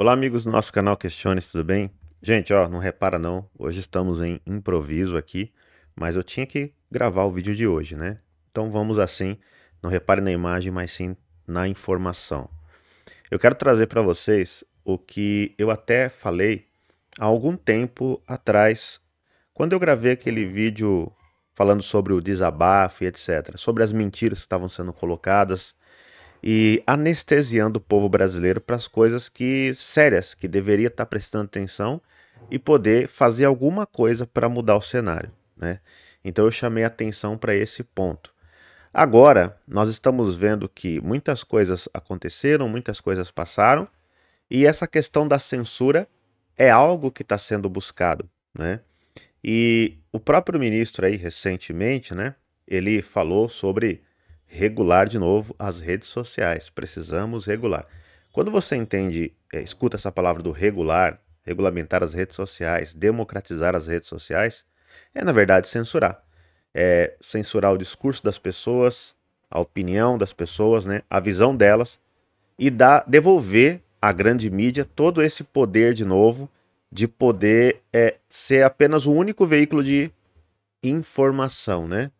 Olá, amigos do nosso canal Questiones, tudo bem? Gente, ó, não repara não, hoje estamos em improviso aqui, mas eu tinha que gravar o vídeo de hoje, né? Então vamos assim, não repare na imagem, mas sim na informação. Eu quero trazer para vocês o que eu até falei há algum tempo atrás, quando eu gravei aquele vídeo falando sobre o desabafo e etc, sobre as mentiras que estavam sendo colocadas e anestesiando o povo brasileiro para as coisas que sérias que deveria estar tá prestando atenção e poder fazer alguma coisa para mudar o cenário, né? Então eu chamei atenção para esse ponto. Agora nós estamos vendo que muitas coisas aconteceram, muitas coisas passaram e essa questão da censura é algo que está sendo buscado, né? E o próprio ministro aí recentemente, né? Ele falou sobre regular de novo as redes sociais. Precisamos regular. Quando você entende, é, escuta essa palavra do regular, regulamentar as redes sociais, democratizar as redes sociais, é na verdade censurar. É censurar o discurso das pessoas, a opinião das pessoas, né, a visão delas e dar, devolver à grande mídia todo esse poder de novo de poder é, ser apenas o único veículo de informação, né?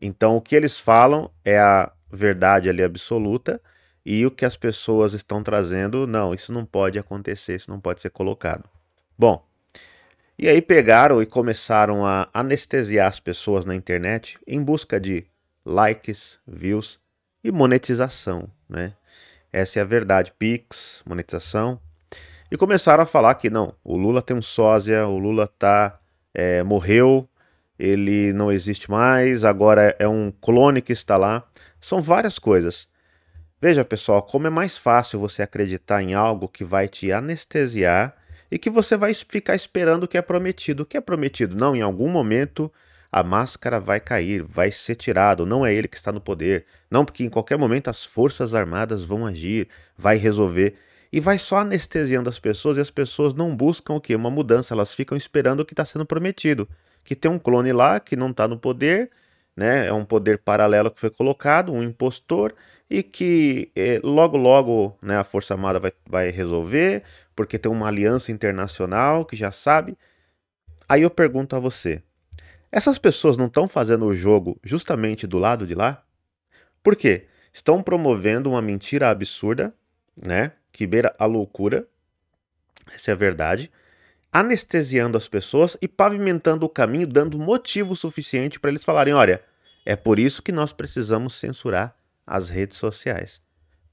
Então, o que eles falam é a verdade ali absoluta e o que as pessoas estão trazendo, não, isso não pode acontecer, isso não pode ser colocado. Bom, e aí pegaram e começaram a anestesiar as pessoas na internet em busca de likes, views e monetização, né? Essa é a verdade, Pix, monetização. E começaram a falar que não, o Lula tem um sósia, o Lula tá é, morreu, ele não existe mais, agora é um clone que está lá. São várias coisas. Veja, pessoal, como é mais fácil você acreditar em algo que vai te anestesiar e que você vai ficar esperando o que é prometido. O que é prometido? Não, em algum momento a máscara vai cair, vai ser tirado, não é ele que está no poder. Não, porque em qualquer momento as forças armadas vão agir, vai resolver. E vai só anestesiando as pessoas e as pessoas não buscam o que? Uma mudança, elas ficam esperando o que está sendo prometido que tem um clone lá que não está no poder, né? É um poder paralelo que foi colocado, um impostor, e que é, logo, logo né, a Força Armada vai, vai resolver, porque tem uma aliança internacional que já sabe. Aí eu pergunto a você: essas pessoas não estão fazendo o jogo justamente do lado de lá? Por quê? Estão promovendo uma mentira absurda, né? Que beira a loucura. Essa é a verdade anestesiando as pessoas e pavimentando o caminho, dando motivo suficiente para eles falarem: olha, é por isso que nós precisamos censurar as redes sociais.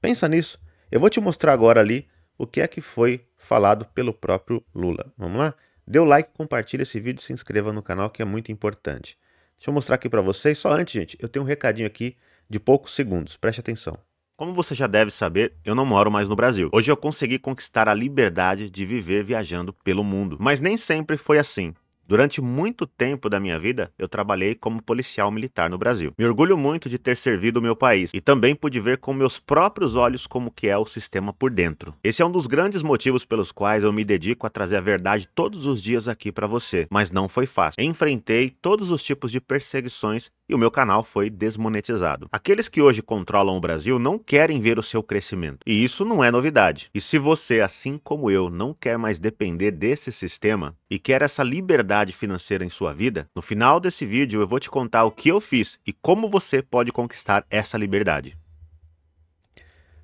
Pensa nisso. Eu vou te mostrar agora ali o que é que foi falado pelo próprio Lula. Vamos lá? Dê o like, compartilhe esse vídeo e se inscreva no canal que é muito importante. Deixa eu mostrar aqui para vocês. Só antes, gente, eu tenho um recadinho aqui de poucos segundos. Preste atenção. Como você já deve saber, eu não moro mais no Brasil. Hoje eu consegui conquistar a liberdade de viver viajando pelo mundo. Mas nem sempre foi assim. Durante muito tempo da minha vida, eu trabalhei como policial militar no Brasil. Me orgulho muito de ter servido o meu país e também pude ver com meus próprios olhos como que é o sistema por dentro. Esse é um dos grandes motivos pelos quais eu me dedico a trazer a verdade todos os dias aqui para você, mas não foi fácil. Enfrentei todos os tipos de perseguições e o meu canal foi desmonetizado. Aqueles que hoje controlam o Brasil não querem ver o seu crescimento, e isso não é novidade. E se você, assim como eu, não quer mais depender desse sistema, e quer essa liberdade financeira em sua vida, no final desse vídeo eu vou te contar o que eu fiz e como você pode conquistar essa liberdade.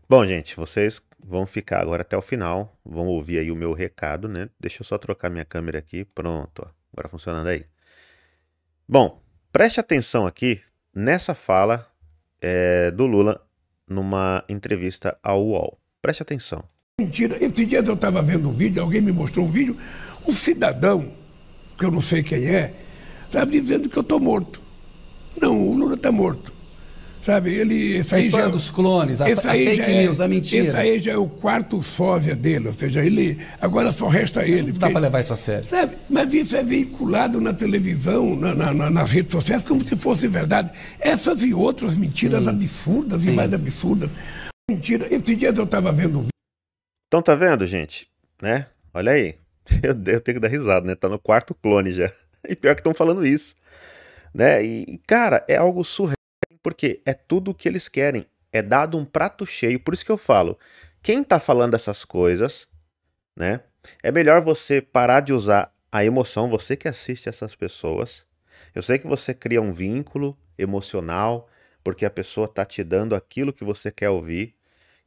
Bom, gente, vocês vão ficar agora até o final, vão ouvir aí o meu recado, né? Deixa eu só trocar minha câmera aqui, pronto, ó, agora funcionando aí. Bom, preste atenção aqui nessa fala é, do Lula numa entrevista ao UOL. Preste atenção. Mentira. Esses dias eu estava vendo um vídeo, alguém me mostrou um vídeo, um cidadão, que eu não sei quem é, estava dizendo que eu estou morto. Não, o Lula está morto. Sabe, ele. Essa a história já, é dos clones, a, a fake é, news, a mentira. Esse aí já é o quarto sósia dele, ou seja, ele. Agora só resta ele. Não dá para levar isso a sério. Sabe, mas isso é veiculado na televisão, na, na, na, nas redes sociais, como se fosse verdade. Essas e outras mentiras Sim. absurdas Sim. e mais absurdas. Mentira. Esse dia eu estava vendo um então tá vendo, gente? Né? Olha aí. Eu, eu tenho que dar risada, né? Tá no quarto clone já. E pior que estão falando isso. Né? E, cara, é algo surreal, porque é tudo o que eles querem. É dado um prato cheio. Por isso que eu falo, quem tá falando essas coisas, né? É melhor você parar de usar a emoção, você que assiste essas pessoas. Eu sei que você cria um vínculo emocional, porque a pessoa tá te dando aquilo que você quer ouvir,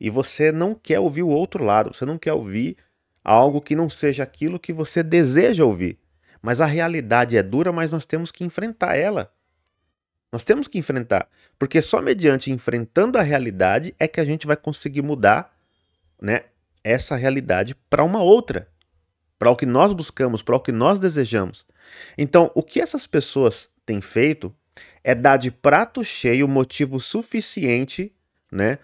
e você não quer ouvir o outro lado, você não quer ouvir algo que não seja aquilo que você deseja ouvir. Mas a realidade é dura, mas nós temos que enfrentar ela. Nós temos que enfrentar, porque só mediante enfrentando a realidade é que a gente vai conseguir mudar, né, essa realidade para uma outra, para o que nós buscamos, para o que nós desejamos. Então, o que essas pessoas têm feito é dar de prato cheio motivo suficiente, né,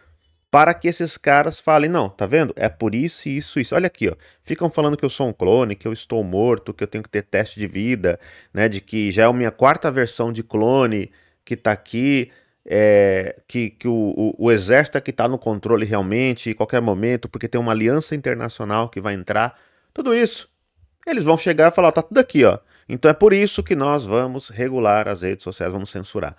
para que esses caras falem, não, tá vendo? É por isso, isso, isso. Olha aqui, ó. Ficam falando que eu sou um clone, que eu estou morto, que eu tenho que ter teste de vida, né? De que já é a minha quarta versão de clone que tá aqui, é, que, que o, o, o exército é que tá no controle realmente, em qualquer momento, porque tem uma aliança internacional que vai entrar. Tudo isso. Eles vão chegar e falar, ó, tá tudo aqui, ó. Então é por isso que nós vamos regular as redes sociais, vamos censurar.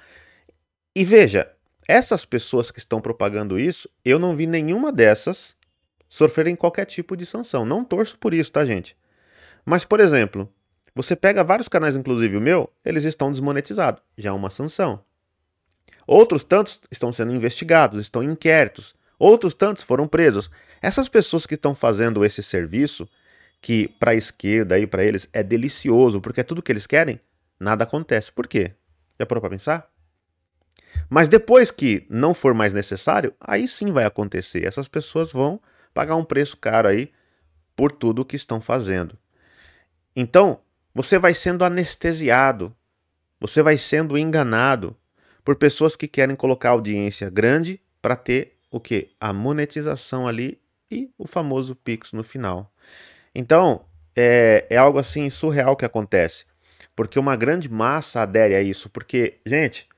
E veja, essas pessoas que estão propagando isso, eu não vi nenhuma dessas sofrerem qualquer tipo de sanção. Não torço por isso, tá, gente? Mas, por exemplo, você pega vários canais, inclusive o meu, eles estão desmonetizados. Já é uma sanção. Outros tantos estão sendo investigados, estão em inquéritos. Outros tantos foram presos. Essas pessoas que estão fazendo esse serviço, que para a esquerda e para eles é delicioso, porque é tudo que eles querem, nada acontece. Por quê? Já parou para pensar? Mas depois que não for mais necessário, aí sim vai acontecer. Essas pessoas vão pagar um preço caro aí por tudo o que estão fazendo. Então, você vai sendo anestesiado, você vai sendo enganado por pessoas que querem colocar audiência grande para ter o que? A monetização ali e o famoso Pix no final. Então, é, é algo assim surreal que acontece, porque uma grande massa adere a isso, porque, gente,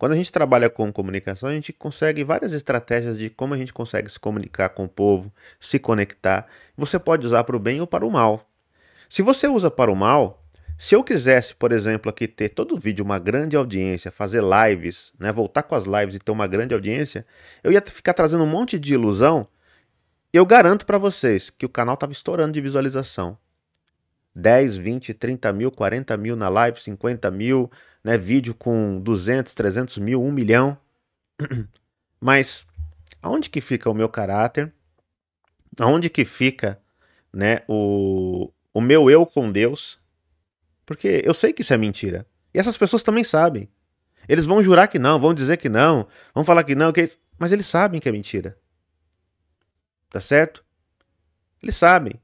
quando a gente trabalha com comunicação, a gente consegue várias estratégias de como a gente consegue se comunicar com o povo, se conectar. Você pode usar para o bem ou para o mal. Se você usa para o mal, se eu quisesse, por exemplo, aqui ter todo vídeo uma grande audiência, fazer lives, né, voltar com as lives e ter uma grande audiência, eu ia ficar trazendo um monte de ilusão. Eu garanto para vocês que o canal estava estourando de visualização. 10, 20, 30 mil, 40 mil na live, 50 mil, né? Vídeo com 200, 300 mil, 1 milhão. Mas aonde que fica o meu caráter? Aonde que fica, né, o, o meu eu com Deus? Porque eu sei que isso é mentira. E essas pessoas também sabem. Eles vão jurar que não, vão dizer que não, vão falar que não, que mas eles sabem que é mentira. Tá certo? Eles sabem.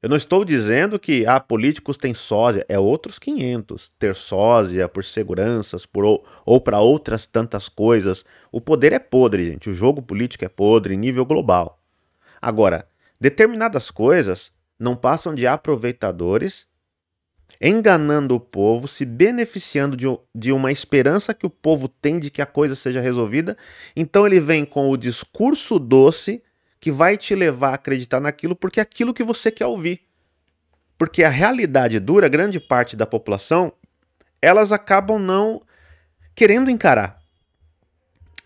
Eu não estou dizendo que ah, políticos têm sósia, é outros 500. Ter sósia por seguranças por, ou, ou para outras tantas coisas. O poder é podre, gente. O jogo político é podre em nível global. Agora, determinadas coisas não passam de aproveitadores enganando o povo, se beneficiando de, de uma esperança que o povo tem de que a coisa seja resolvida. Então ele vem com o discurso doce que vai te levar a acreditar naquilo porque é aquilo que você quer ouvir. Porque a realidade dura, grande parte da população, elas acabam não querendo encarar.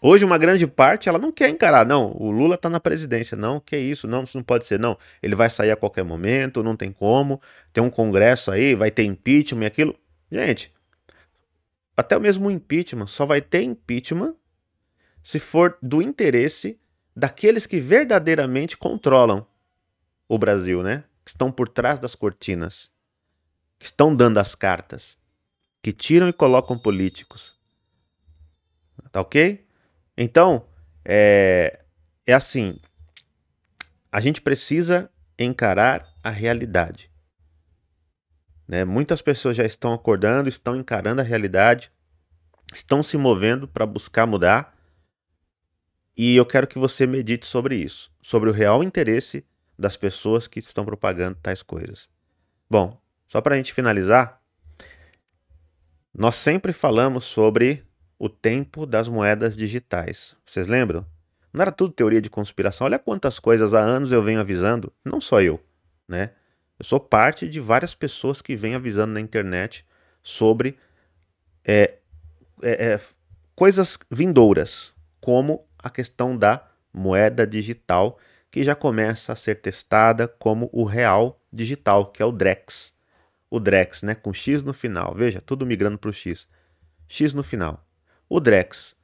Hoje, uma grande parte, ela não quer encarar. Não, o Lula está na presidência. Não, que isso? Não, isso não pode ser. Não, ele vai sair a qualquer momento, não tem como. Tem um congresso aí, vai ter impeachment e aquilo. Gente, até mesmo o impeachment, só vai ter impeachment se for do interesse daqueles que verdadeiramente controlam o Brasil, né? Que estão por trás das cortinas, que estão dando as cartas, que tiram e colocam políticos. Tá ok? Então, é, é assim: a gente precisa encarar a realidade. Né? Muitas pessoas já estão acordando, estão encarando a realidade, estão se movendo para buscar mudar e eu quero que você medite sobre isso, sobre o real interesse das pessoas que estão propagando tais coisas. Bom, só para a gente finalizar, nós sempre falamos sobre o tempo das moedas digitais. Vocês lembram? Não era tudo teoria de conspiração. Olha quantas coisas há anos eu venho avisando, não só eu, né? Eu sou parte de várias pessoas que vêm avisando na internet sobre é, é, é, coisas vindouras, como a questão da moeda digital, que já começa a ser testada como o real digital, que é o DREX. O DREX, né, com X no final, veja, tudo migrando para o X. X no final. O DREX.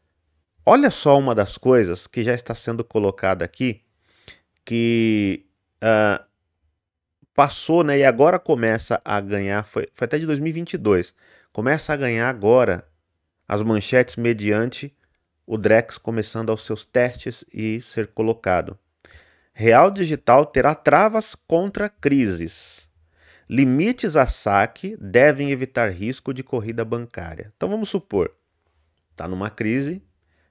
Olha só uma das coisas que já está sendo colocada aqui, que uh, passou né, e agora começa a ganhar, foi, foi até de 2022, começa a ganhar agora as manchetes mediante o Drex começando aos seus testes e ser colocado. Real Digital terá travas contra crises. Limites a saque devem evitar risco de corrida bancária. Então vamos supor, está numa crise,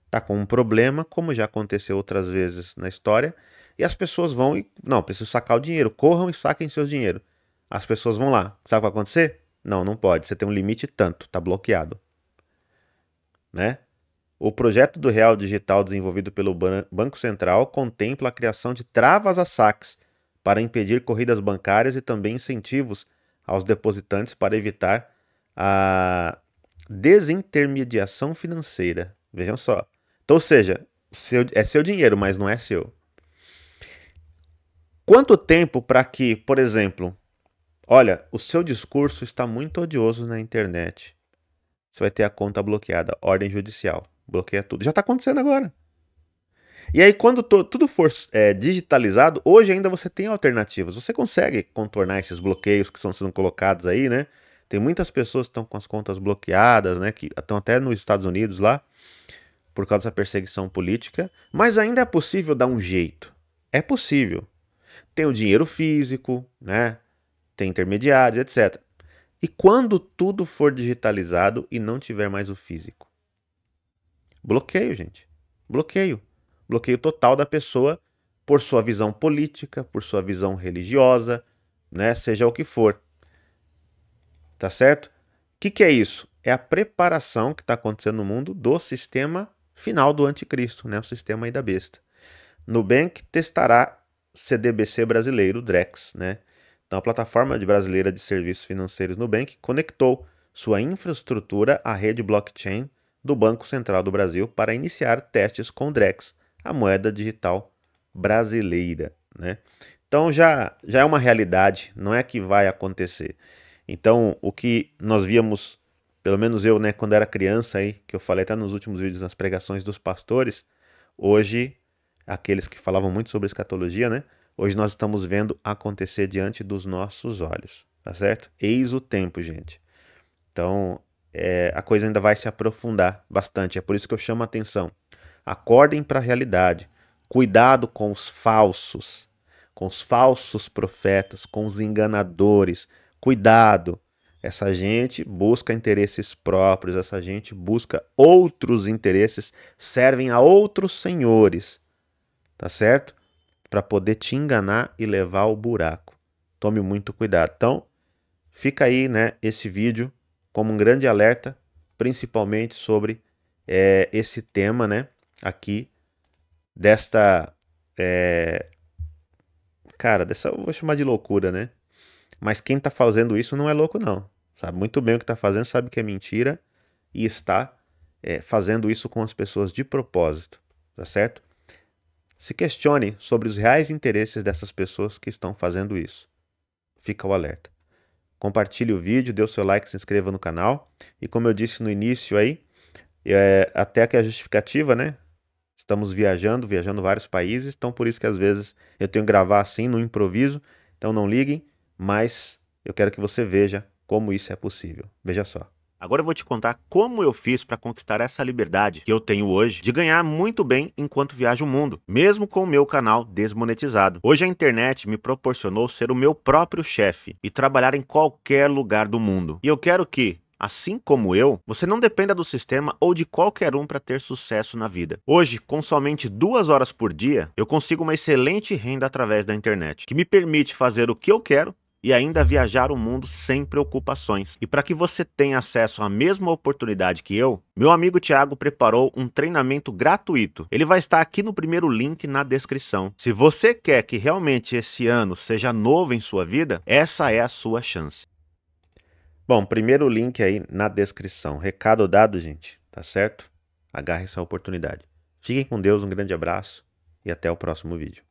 está com um problema, como já aconteceu outras vezes na história, e as pessoas vão e. Não, preciso sacar o dinheiro, corram e saquem seu dinheiro. As pessoas vão lá. Sabe o que vai acontecer? Não, não pode. Você tem um limite tanto, está bloqueado. Né? O projeto do Real Digital desenvolvido pelo Banco Central contempla a criação de travas a saques para impedir corridas bancárias e também incentivos aos depositantes para evitar a desintermediação financeira. Vejam só. Então, ou seja, seu, é seu dinheiro, mas não é seu. Quanto tempo para que, por exemplo, olha, o seu discurso está muito odioso na internet. Você vai ter a conta bloqueada, ordem judicial. Bloqueia tudo. Já está acontecendo agora. E aí, quando tudo for é, digitalizado, hoje ainda você tem alternativas. Você consegue contornar esses bloqueios que estão sendo colocados aí, né? Tem muitas pessoas que estão com as contas bloqueadas, né? Que estão até nos Estados Unidos lá, por causa dessa perseguição política. Mas ainda é possível dar um jeito. É possível. Tem o dinheiro físico, né? Tem intermediários, etc. E quando tudo for digitalizado e não tiver mais o físico? Bloqueio, gente. Bloqueio. Bloqueio total da pessoa por sua visão política, por sua visão religiosa, né? Seja o que for. Tá certo? O que, que é isso? É a preparação que está acontecendo no mundo do sistema final do anticristo, né? O sistema aí da besta. Nubank testará CDBC brasileiro, Drex, né? Então, a plataforma brasileira de serviços financeiros Nubank conectou sua infraestrutura à rede blockchain do Banco Central do Brasil para iniciar testes com DREX, a moeda digital brasileira. Né? Então já, já é uma realidade, não é que vai acontecer. Então o que nós víamos, pelo menos eu, né, quando era criança aí, que eu falei até nos últimos vídeos nas pregações dos pastores, hoje aqueles que falavam muito sobre escatologia, né? Hoje nós estamos vendo acontecer diante dos nossos olhos, tá certo? Eis o tempo, gente. Então, é, a coisa ainda vai se aprofundar bastante. É por isso que eu chamo a atenção. Acordem para a realidade. Cuidado com os falsos, com os falsos profetas, com os enganadores. Cuidado. Essa gente busca interesses próprios, essa gente busca outros interesses, servem a outros senhores, tá certo? Para poder te enganar e levar ao buraco. Tome muito cuidado. Então, fica aí, né, esse vídeo como um grande alerta, principalmente sobre é, esse tema, né? Aqui desta é, cara, dessa eu vou chamar de loucura, né? Mas quem tá fazendo isso não é louco, não. Sabe muito bem o que tá fazendo, sabe que é mentira e está é, fazendo isso com as pessoas de propósito, tá certo? Se questione sobre os reais interesses dessas pessoas que estão fazendo isso. Fica o alerta. Compartilhe o vídeo, dê o seu like, se inscreva no canal. E como eu disse no início aí, é, até que é a justificativa, né? Estamos viajando, viajando vários países, então por isso que às vezes eu tenho que gravar assim no improviso. Então não liguem, mas eu quero que você veja como isso é possível. Veja só. Agora eu vou te contar como eu fiz para conquistar essa liberdade que eu tenho hoje de ganhar muito bem enquanto viajo o mundo, mesmo com o meu canal desmonetizado. Hoje a internet me proporcionou ser o meu próprio chefe e trabalhar em qualquer lugar do mundo. E eu quero que Assim como eu, você não dependa do sistema ou de qualquer um para ter sucesso na vida. Hoje, com somente duas horas por dia, eu consigo uma excelente renda através da internet, que me permite fazer o que eu quero e ainda viajar o mundo sem preocupações. E para que você tenha acesso à mesma oportunidade que eu, meu amigo Tiago preparou um treinamento gratuito. Ele vai estar aqui no primeiro link na descrição. Se você quer que realmente esse ano seja novo em sua vida, essa é a sua chance. Bom, primeiro link aí na descrição. Recado dado, gente, tá certo? Agarre essa oportunidade. Fiquem com Deus, um grande abraço e até o próximo vídeo.